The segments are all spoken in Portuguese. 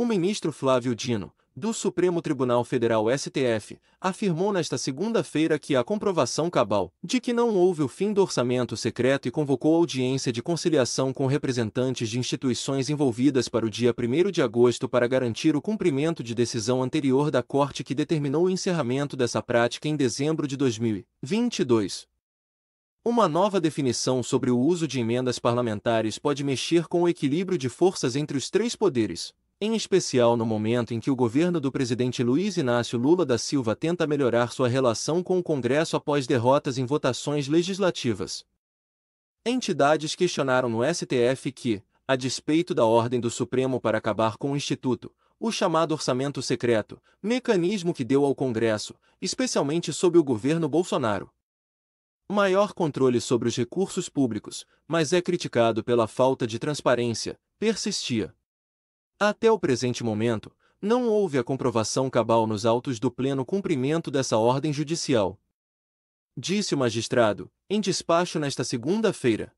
O ministro Flávio Dino, do Supremo Tribunal Federal STF, afirmou nesta segunda-feira que a comprovação cabal de que não houve o fim do orçamento secreto e convocou audiência de conciliação com representantes de instituições envolvidas para o dia 1 de agosto para garantir o cumprimento de decisão anterior da Corte que determinou o encerramento dessa prática em dezembro de 2022. Uma nova definição sobre o uso de emendas parlamentares pode mexer com o equilíbrio de forças entre os três poderes, em especial no momento em que o governo do presidente Luiz Inácio Lula da Silva tenta melhorar sua relação com o Congresso após derrotas em votações legislativas. Entidades questionaram no STF que, a despeito da ordem do Supremo para acabar com o Instituto, o chamado orçamento secreto, mecanismo que deu ao Congresso, especialmente sob o governo Bolsonaro, maior controle sobre os recursos públicos, mas é criticado pela falta de transparência, persistia. Até o presente momento, não houve a comprovação cabal nos autos do pleno cumprimento dessa ordem judicial. Disse o magistrado, em despacho nesta segunda-feira.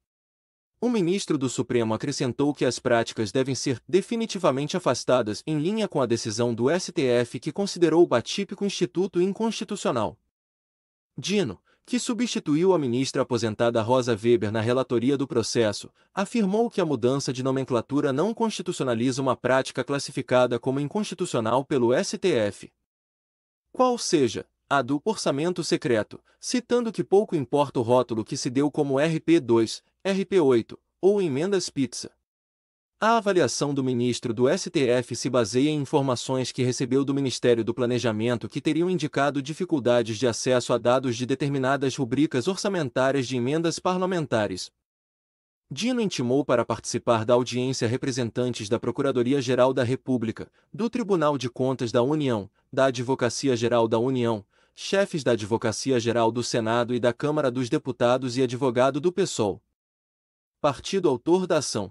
O ministro do Supremo acrescentou que as práticas devem ser definitivamente afastadas em linha com a decisão do STF que considerou o atípico instituto inconstitucional. Dino, que substituiu a ministra aposentada Rosa Weber na relatoria do processo, afirmou que a mudança de nomenclatura não constitucionaliza uma prática classificada como inconstitucional pelo STF. Qual seja, a do orçamento secreto, citando que pouco importa o rótulo que se deu como RP2, RP8 ou emendas pizza. A avaliação do ministro do STF se baseia em informações que recebeu do Ministério do Planejamento que teriam indicado dificuldades de acesso a dados de determinadas rubricas orçamentárias de emendas parlamentares. Dino intimou para participar da audiência representantes da Procuradoria-Geral da República, do Tribunal de Contas da União, da Advocacia-Geral da União, chefes da Advocacia-Geral do Senado e da Câmara dos Deputados e advogado do PSOL. Partido autor da ação.